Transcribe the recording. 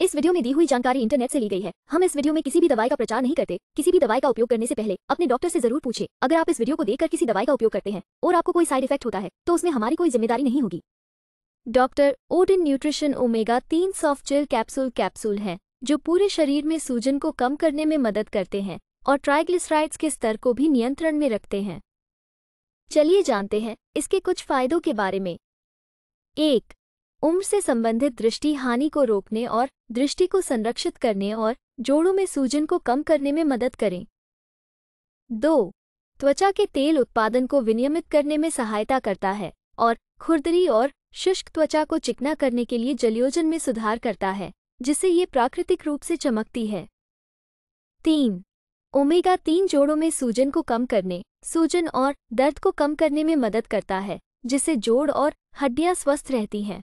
इस वीडियो में दी हुई जानकारी इंटरनेट से ली गई है हम इस वीडियो में किसी भी दवाई का प्रचार नहीं करते किसी भी दवाई का उपयोग करने से पहले अपने डॉक्टर से जरूर पूछे अगर आप इस वीडियो को देखकर किसी दवाई का उपयोग करते हैं और आपको कोई साइड इफेक्ट होता है तो उसमें हमारी कोई जिम्मेदारी नहीं होगी डॉक्टर ओडिन न्यूट्रिशन ओमेगा तीन सॉफ्ट जेल कैप्सूल कैप्सूल है जो पूरे शरीर में सूजन को कम करने में मदद करते हैं और ट्राइग्लिसराइड्स के स्तर को भी नियंत्रण में रखते हैं चलिए जानते हैं इसके कुछ फायदों के बारे में एक उम्र से संबंधित दृष्टि हानि को रोकने और दृष्टि को संरक्षित करने और जोड़ों में सूजन को कम करने में मदद करें दो त्वचा के तेल उत्पादन को विनियमित करने में सहायता करता है और खुरदरी और शुष्क त्वचा को चिकना करने के लिए जलयोजन में सुधार करता है जिससे ये प्राकृतिक रूप से चमकती है तीन ओमेगा तीन जोड़ों में सूजन को कम करने सूजन और दर्द को कम करने में मदद करता है जिससे जोड़ और हड्डियां स्वस्थ रहती हैं